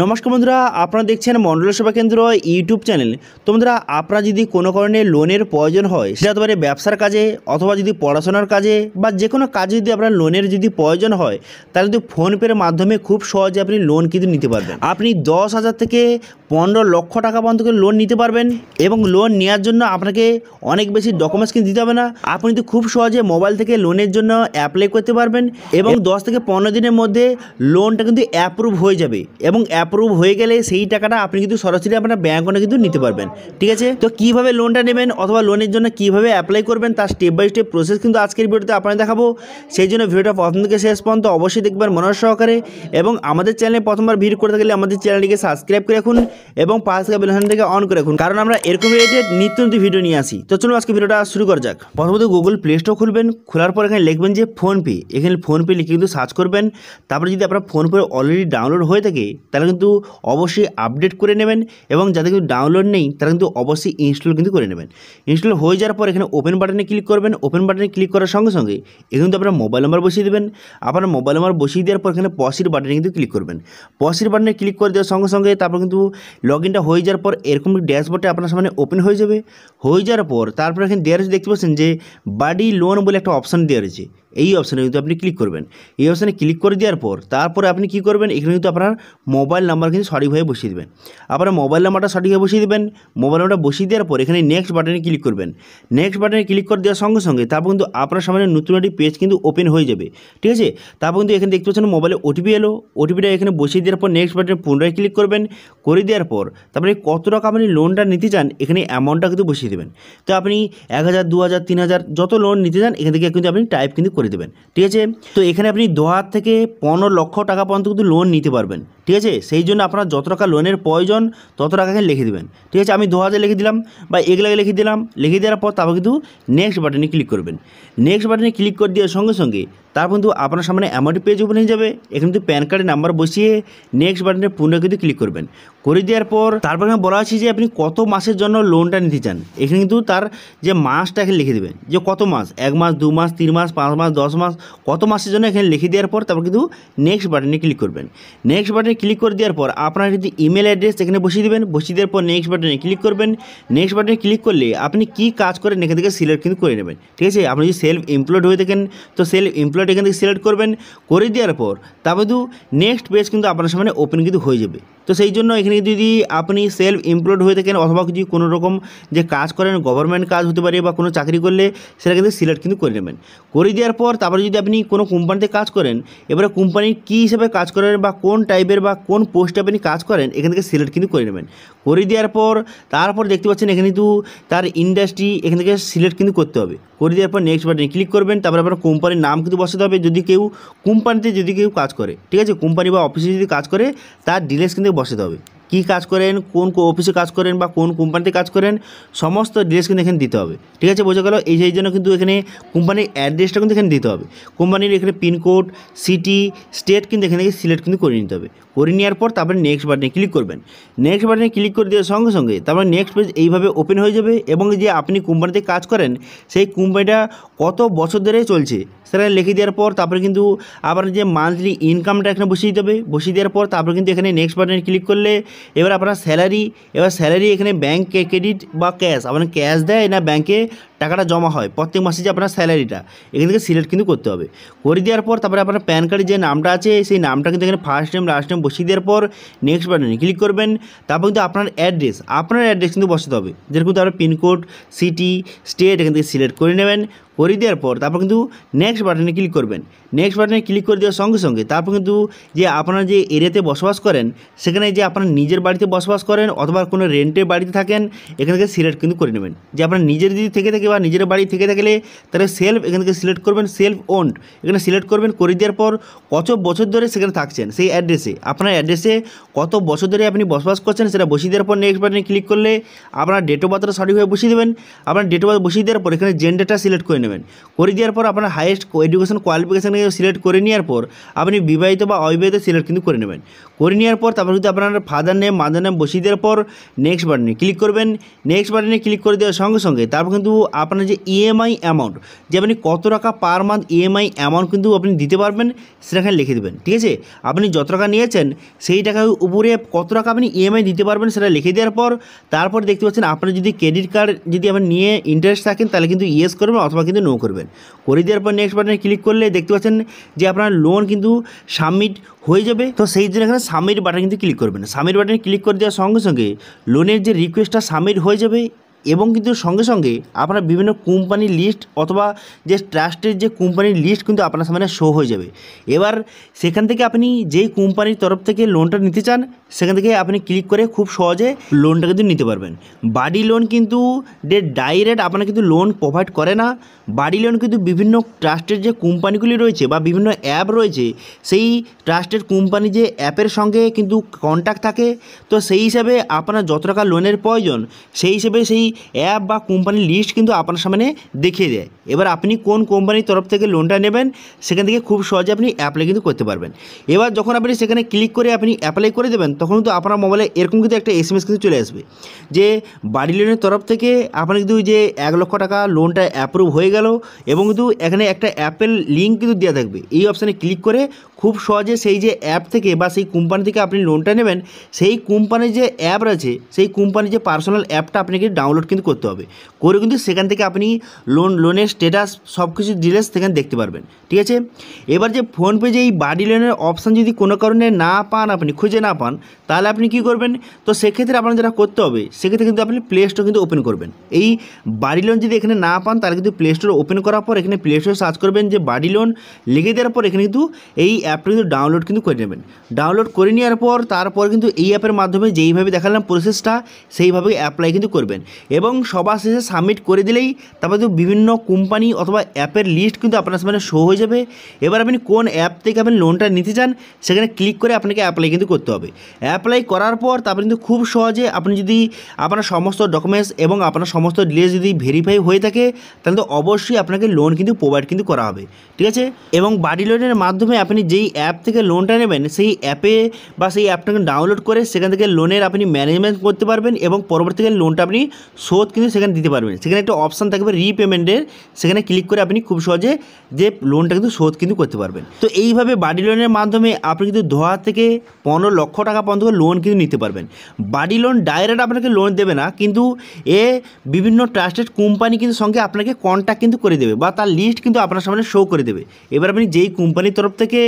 নমস্কার বন্ধুরা আপনারা দেখছেন মণ্ডল সেবা কেন্দ্র ইউটিউব চ্যানেল তো বন্ধুরা আপনারা যদি কোনো কারণে লোনের প্রয়োজন হয় সেটা হতে পারে ব্যবসার কাজে অথবা যদি পড়াশোনার কাজে বা যে কোনো কাজে যদি আপনার লোনের যদি প্রয়োজন হয় তাহলে যদি ফোনপের মাধ্যমে খুব সহজে আপনি লোন কিন্তু নিতে পারবেন আপনি দশ হাজার থেকে পনেরো লক্ষ টাকা পর্যন্ত লোন নিতে পারবেন এবং লোন নেওয়ার জন্য আপনাকে অনেক বেশি ডকুমেন্টস কিন্তু দিতে হবে না আপনি তো খুব সহজে মোবাইল থেকে লোনের জন্য অ্যাপ্লাই করতে পারবেন এবং দশ থেকে পনেরো দিনের মধ্যে লোনটা কিন্তু অ্যাপ্রুভ হয়ে যাবে এবং অ্যাপ্রুভ হয়ে গেলে সেই টাকাটা আপনি কিন্তু সরাসরি আপনার ব্যাঙ্ক অনেক কিন্তু নিতে পারবেন ঠিক আছে তো কীভাবে লোনটা নেবেন অথবা লোনের জন্য কীভাবে অ্যাপ্লাই করবেন তার স্টেপ বাই স্টেপ প্রসেস কিন্তু আজকের ভিডিওতে আপনার দেখাবো সেই জন্য ভিডিওটা প্রথম থেকে শেষ পর্যন্ত অবশ্যই দেখবেন মনোজ সহকারে এবং আমাদের চ্যানেলে প্রথমবার ভিড় করতে গেলে আমাদের চ্যানেলটিকে সাবস্ক্রাইব করে রাখুন এবং পাঁচ ক্যাবিলাইন থেকে অন করে রাখুন কারণ আমরা এরকম রিলেটেড নিত্য নতুন ভিডিও নিয়ে আসি তো চলুন আজকে ভিডিওটা শুরু করা যাক প্রথমত গুগল প্লে স্টোর খুলবেন খোলার পর এখানে লিখবেন যে ফোনপে এখানে ফোনপে লিখে কিন্তু সার্চ করবেন তারপরে যদি আপনার ফোনপে অলরেডি ডাউনলোড হয়ে থাকে তাহলে কিন্তু অবশ্যই আপডেট করে নেবেন এবং যাদের কিন্তু ডাউনলোড নেই তারা কিন্তু অবশ্যই ইনস্টল কিন্তু করে নেবেন ইনস্টল হয়ে যাওয়ার পর এখানে ওপেন বাটনে ক্লিক করবেন ওপেন বাটনে ক্লিক করার সঙ্গে সঙ্গে এখানে কিন্তু আপনার মোবাইল নাম্বার বসিয়ে দেবেন আপনার মোবাইল নাম্বার বসিয়ে দেওয়ার পর এখানে পসির বাটনে কিন্তু ক্লিক করবেন পসির বাটনে ক্লিক করে দেওয়ার সঙ্গে সঙ্গে তারপর কিন্তু লগ ইনটা হয়ে যাওয়ার পর এরকম ড্যাশবোর্ডে আপনার সামনে ওপেন হয়ে যাবে হয়ে যাওয়ার পর তারপর এখানে দেওয়া রয়েছে দেখতে পাচ্ছেন যে বাড়ি লোন বলে একটা অপশান দেওয়া রয়েছে এই অপশানে কিন্তু আপনি ক্লিক করবেন এই অপশানে ক্লিক করে দেওয়ার পর তারপরে আপনি কি করবেন এখানে কিন্তু আপনার মোবাইল নাম্বার কিন্তু সঠিকভাবে বসিয়ে দেবেন আপনার মোবাইল নাম্বারটা সঠিকভাবে বসিয়ে দেবেন মোবাইল নাম্বারটা বসিয়ে দেওয়ার পর এখানে নেক্সট বাটনে ক্লিক করবেন নেক্সট বাটনে ক্লিক করে দেওয়ার সঙ্গে সঙ্গে তারপর কিন্তু আপনার সামনে নতুন একটি পেজ কিন্তু ওপেন হয়ে যাবে ঠিক আছে তারপর কিন্তু এখানে দেখতে পাচ্ছেন মোবাইলে ওটিপি এলো ওটিপিটা এখানে বসিয়ে দেওয়ার পর নেক্সট বাটনে পুনরায় ক্লিক করবেন করে দেওয়ার পর তারপরে কত টাকা আপনি লোনটা নিতে চান এখানে অ্যামাউন্টটা কিন্তু বসিয়ে দেবেন তো আপনি এক হাজার দু হাজার তিন হাজার যত লোন নিতে চান এখান থেকে কিন্তু আপনি টাইপ কিন্তু করে দেবেন ঠিক আছে তো এখানে আপনি দু হাজার থেকে পনেরো লক্ষ টাকা পর্যন্ত কিন্তু লোন নিতে পারবেন ঠিক আছে সেই জন্য আপনার যত টাকা লোনের প্রয়োজন তত টাকা লিখে দেবেন ঠিক আছে আমি দু হাজার লিখে দিলাম বা লাগে লিখে দিলাম লিখে দেওয়ার পর তারপর কিন্তু নেক্সট বাটনে ক্লিক করবেন নেক্সট বাটনে ক্লিক করে দেওয়ার সঙ্গে সঙ্গে তার বন্ধু আপনার সামনে এমনটি পেজ ওপেন হয়ে যাবে এখানে কিন্তু প্যান কার্ডের নাম্বার বসিয়ে নেক্সট বাটনে পুনরায় কিন্তু ক্লিক করবেন করে দেওয়ার পর তারপর এখানে বলা আছে যে আপনি কত মাসের জন্য লোনটা নিতে চান এখানে কিন্তু তার যে মাসটা এখানে লিখে দেবেন যে কত মাস এক মাস দু মাস তিন মাস পাঁচ মাস দশ মাস কত মাসের জন্য এখানে লিখে দেওয়ার পর তারপর কিন্তু নেক্সট বাটনে ক্লিক করবেন নেক্সট বাটনে ক্লিক করে দেওয়ার পর আপনার কিন্তু ইমেল অ্যাড্রেস এখানে বসিয়ে দেবেন বসিয়ে দেওয়ার পর নেক্সট বাটনে ক্লিক করবেন নেক্সট বাটনে ক্লিক করলে আপনি কি কাজ করেন এখান থেকে সিলেক্ট কিন্তু করে নেবেন ঠিক আছে আপনি যদি সেলফ এমপ্লয়েড হয়ে থাকেন তো সেলফ এমপ্লয়েড টেমপ্লেট এখান থেকে সিলেক্ট করবেন করে দেওয়ার পর তারপর কিন্তু নেক্সট পেজ কিন্তু আপনার সামনে ওপেন কিন্তু হয়ে যাবে তো সেই জন্য এখানে যদি আপনি সেলফ এমপ্লয়েড হয়ে থাকেন অথবা যদি কোনো রকম যে কাজ করেন গভর্নমেন্ট কাজ হতে পারে বা কোনো চাকরি করলে সেটা কিন্তু সিলেক্ট কিন্তু করে নেবেন করে দেওয়ার পর তারপরে যদি আপনি কোনো কোম্পানিতে কাজ করেন এবারে কোম্পানির কী হিসেবে কাজ করেন বা কোন টাইপের বা কোন পোস্টে আপনি কাজ করেন এখান থেকে সিলেক্ট কিন্তু করে নেবেন করে দেওয়ার পর তারপর দেখতে পাচ্ছেন এখানে কিন্তু তার ইন্ডাস্ট্রি এখান থেকে সিলেক্ট কিন্তু করতে হবে করে দেওয়ার পর নেক্সট বাটনে ক্লিক করবেন তারপর আপনার কোম্পানির নাম কিন্তু বসাতে হবে যদি কেউ কোম্পানিতে যদি কেউ কাজ করে ঠিক আছে কোম্পানি বা অফিসে যদি কাজ করে তার ডিটেলস কিন্তু বসাতে হবে কি কাজ করেন কোন অফিসে কাজ করেন বা কোন কোম্পানিতে কাজ করেন সমস্ত ডিটেলস কিন্তু এখানে দিতে হবে ঠিক আছে বোঝা গেল এই সেই জন্য কিন্তু এখানে কোম্পানির অ্যাড্রেসটা কিন্তু এখানে দিতে হবে কোম্পানির এখানে পিনকোড সিটি স্টেট কিন্তু এখানে সিলেক্ট কিন্তু করে নিতে হবে করে নেওয়ার পর তারপরে নেক্সট বাটনে ক্লিক করবেন নেক্সট বাটনে ক্লিক করে দেওয়ার সঙ্গে সঙ্গে তারপরে নেক্সট পেজ এইভাবে ওপেন হয়ে যাবে এবং যে আপনি কোম্পানিতে কাজ করেন সেই কোম্পানিটা কত বছর ধরে চলছে সেটা লিখে দেওয়ার পর তারপরে কিন্তু আবার যে মান্থলি ইনকামটা এখানে বসিয়ে দিতে হবে বসিয়ে দেওয়ার পর তারপরে কিন্তু এখানে নেক্সট বাটনে ক্লিক করলে এবার আপনার স্যালারি এবার স্যালারি এখানে ব্যাংক ক্রেডিট বা ক্যাশ আপনার ক্যাশ দেয় না ব্যাংকে টাকাটা জমা হয় প্রত্যেক মাসে যে আপনার স্যালারিটা এখান থেকে সিলেক্ট কিন্তু করতে হবে করে দেওয়ার পর তারপরে আপনার প্যান কার্ডের যে নামটা আছে সেই নামটা কিন্তু এখানে ফার্স্ট নেম লাস্ট নেম বসিয়ে দেওয়ার পর নেক্সট বাটনে ক্লিক করবেন তারপর কিন্তু আপনার অ্যাড্রেস আপনার অ্যাড্রেস কিন্তু বসাতে হবে যেরকম তারপরে পিনকোড সিটি স্টেট এখান থেকে সিলেক্ট করে নেবেন করে দেওয়ার পর তারপর কিন্তু নেক্সট বাটনে ক্লিক করবেন নেক্সট বাটনে ক্লিক করে দেওয়ার সঙ্গে সঙ্গে তারপর কিন্তু যে আপনারা যে এরিয়াতে বসবাস করেন সেখানে যে আপনার নিজের বাড়িতে বসবাস করেন অথবা কোনো রেন্টের বাড়িতে থাকেন এখান থেকে সিলেক্ট কিন্তু করে নেবেন যে আপনার নিজের যদি থেকে থেকে বা নিজের বাড়ি থেকে থাকলে তাহলে সেলফ এখান থেকে সিলেক্ট করবেন সেলফ ওন্ড এখানে সিলেক্ট করবেন করে দেওয়ার পর কত বছর ধরে সেখানে থাকছেন সেই অ্যাড্রেসে আপনার অ্যাড্রেসে কত বছর ধরে আপনি বসবাস করছেন সেটা বসিয়ে দেওয়ার পর নেক্সট বাটনে ক্লিক করলে আপনার ডেট অফ বার্থটা সঠিকভাবে বসিয়ে দেবেন আপনার ডেট অফ বার্থ বসিয়ে দেওয়ার পর এখানে জেন্ডারটা সিলেক্ট করে নেবেন করে দেওয়ার পর আপনার হাইয়েস্ট এডুকেশন কোয়ালিফিকেশান সিলেক্ট করে নেওয়ার পর আপনি বিবাহিত বা অবিবাহিত সিলেক্ট কিন্তু করে নেবেন করে নেওয়ার পর তারপর যদি আপনার ফাদার নেম মাদার নেম বসিয়ে দেওয়ার পর নেক্সট বাটনে ক্লিক করবেন নেক্সট বাটনে ক্লিক করে দেওয়ার সঙ্গে সঙ্গে তারপর কিন্তু আপনার যে ইএমআই e অ্যামাউন্ট যে আপনি কত টাকা পার মান্থ ইএমআই অ্যামাউন্ট কিন্তু আপনি দিতে পারবেন এখানে লিখে দেবেন ঠিক আছে আপনি যত টাকা নিয়েছেন সেই টাকার উপরে কত টাকা আপনি ইএমআই e দিতে পারবেন সেটা লিখে দেওয়ার পর তারপর দেখতে পাচ্ছেন আপনার যদি ক্রেডিট কার্ড যদি আপনি নিয়ে ইন্টারেস্ট থাকেন তাহলে কিন্তু ইয়েস করবেন অথবা কিন্তু নো করবেন করে দেওয়ার পর নেক্সট বাটনে ক্লিক করলে দেখতে পাচ্ছেন যে আপনার লোন কিন্তু সাবমিট হয়ে যাবে তো সেই জন্য এখানে সাবমিট বাটন কিন্তু ক্লিক করবেন সাবমিট বাটনে ক্লিক করে দেওয়ার সঙ্গে সঙ্গে লোনের যে রিকোয়েস্টটা সাবমিট হয়ে যাবে এবং কিন্তু সঙ্গে সঙ্গে আপনার বিভিন্ন কোম্পানির লিস্ট অথবা যে ট্রাস্টের যে কোম্পানির লিস্ট কিন্তু আপনার সামনে শো হয়ে যাবে এবার সেখান থেকে আপনি যেই কোম্পানির তরফ থেকে লোনটা নিতে চান সেখান থেকে আপনি ক্লিক করে খুব সহজে লোনটা কিন্তু নিতে পারবেন বাড়ি লোন কিন্তু যে ডাইরেক্ট আপনার কিন্তু লোন প্রোভাইড করে না বাড়ি লোন কিন্তু বিভিন্ন ট্রাস্টের যে কোম্পানিগুলি রয়েছে বা বিভিন্ন অ্যাপ রয়েছে সেই ট্রাস্টের কোম্পানি যে অ্যাপের সঙ্গে কিন্তু কন্ট্যাক্ট থাকে তো সেই হিসাবে আপনার যত টাকা লোনের প্রয়োজন সেই হিসেবে সেই অ্যাপ বা কোম্পানির লিস্ট কিন্তু আপনার সামনে দেখিয়ে দেয় এবার আপনি কোন কোম্পানির তরফ থেকে লোনটা নেবেন সেখান থেকে খুব সহজে আপনি অ্যাপ্লাই কিন্তু করতে পারবেন এবার যখন আপনি সেখানে ক্লিক করে আপনি অ্যাপ্লাই করে দেবেন তখন কিন্তু আপনার মোবাইলে এরকম কিন্তু একটা এস কিন্তু চলে আসবে যে বাড়ি লোনের তরফ থেকে আপনার কিন্তু যে এক লক্ষ টাকা লোনটা অ্যাপ্রুভ হয়ে গেল এবং কিন্তু এখানে একটা অ্যাপের লিঙ্ক কিন্তু দেওয়া থাকবে এই অপশানে ক্লিক করে খুব সহজে সেই যে অ্যাপ থেকে বা সেই কোম্পানি থেকে আপনি লোনটা নেবেন সেই কোম্পানির যে অ্যাপ রয়েছে সেই কোম্পানির যে পার্সোনাল অ্যাপটা আপনাকে ডাউনলোড ডাউনলোড কিন্তু করতে হবে করে কিন্তু সেখান থেকে আপনি লোন লোনের স্টেটাস সব কিছু ডিটেলস সেখানে দেখতে পারবেন ঠিক আছে এবার যে ফোনপে যে এই বাড়ি লোনের অপশান যদি কোনো কারণে না পান আপনি খুঁজে না পান তাহলে আপনি কি করবেন তো সেক্ষেত্রে আপনার যেটা করতে হবে সেক্ষেত্রে কিন্তু আপনি প্লে স্টোর কিন্তু ওপেন করবেন এই বাড়ি লোন যদি এখানে না পান তাহলে কিন্তু প্লে স্টোর ওপেন করার পর এখানে প্লে স্টোর সার্চ করবেন যে বাড়ি লোন লিখে দেওয়ার পর এখানে কিন্তু এই অ্যাপটা কিন্তু ডাউনলোড কিন্তু করে নেবেন ডাউনলোড করে নেওয়ার পর তারপর কিন্তু এই অ্যাপের মাধ্যমে যেইভাবে দেখালাম প্রসেসটা সেইভাবে অ্যাপ্লাই কিন্তু করবেন এবং সবার শেষে সাবমিট করে দিলেই তারপর তো বিভিন্ন কোম্পানি অথবা অ্যাপের লিস্ট কিন্তু আপনার সামনে শো হয়ে যাবে এবার আপনি কোন অ্যাপ থেকে আপনি লোনটা নিতে চান সেখানে ক্লিক করে আপনাকে অ্যাপ্লাই কিন্তু করতে হবে অ্যাপ্লাই করার পর তারপর কিন্তু খুব সহজে আপনি যদি আপনার সমস্ত ডকুমেন্টস এবং আপনার সমস্ত ডিটেলস যদি ভেরিফাই হয়ে থাকে তাহলে তো অবশ্যই আপনাকে লোন কিন্তু প্রোভাইড কিন্তু করা হবে ঠিক আছে এবং বাড়ি লোনের মাধ্যমে আপনি যেই অ্যাপ থেকে লোনটা নেবেন সেই অ্যাপে বা সেই অ্যাপটাকে ডাউনলোড করে সেখান থেকে লোনের আপনি ম্যানেজমেন্ট করতে পারবেন এবং পরবর্তীকালে লোনটা আপনি শোধ কিন্তু সেখানে দিতে পারবেন সেখানে একটা অপশান থাকবে রিপেমেন্টের সেখানে ক্লিক করে আপনি খুব সহজে যে লোনটা কিন্তু শোধ কিন্তু করতে পারবেন তো এইভাবে বাড়ি লোনের মাধ্যমে আপনি কিন্তু দু থেকে পনেরো লক্ষ টাকা পর্যন্ত লোন কিন্তু নিতে পারবেন বাড়ি লোন ডাইরেক্ট আপনাকে লোন দেবে না কিন্তু এ বিভিন্ন ট্রাস্টেড কোম্পানি কিন্তু সঙ্গে আপনাকে কন্ট্যাক্ট কিন্তু করে দেবে বা তার লিস্ট কিন্তু আপনার সামনে শো করে দেবে এবার আপনি যেই কোম্পানির তরফ থেকে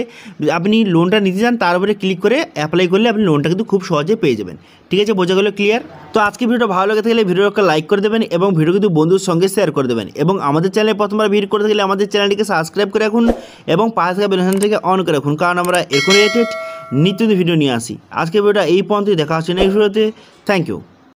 আপনি লোনটা নিতে চান তার উপরে ক্লিক করে অ্যাপ্লাই করলে আপনি লোনটা কিন্তু খুব সহজে পেয়ে যাবেন ঠিক আছে বোঝা গেলো ক্লিয়ার তো আজকে ভিডিওটা ভালো লেগে থাকলে ভিডিও লাইক করে দেবেন এবং ভিডিও কিন্তু বন্ধুর সঙ্গে শেয়ার করে দেবেন এবং আমাদের চ্যানেলে প্রথমবার ভিড় করতে গেলে আমাদের চ্যানেলটিকে সাবস্ক্রাইব করে রাখুন এবং পাশে থাকা বেলুন থেকে অন করে রাখুন কারণ আমরা এখন রিলেটেড নিত্য ভিডিও নিয়ে আসি আজকে ভিডিওটা এই পর্যন্তই দেখা হচ্ছে নেক্সট ভিডিওতে থ্যাংক ইউ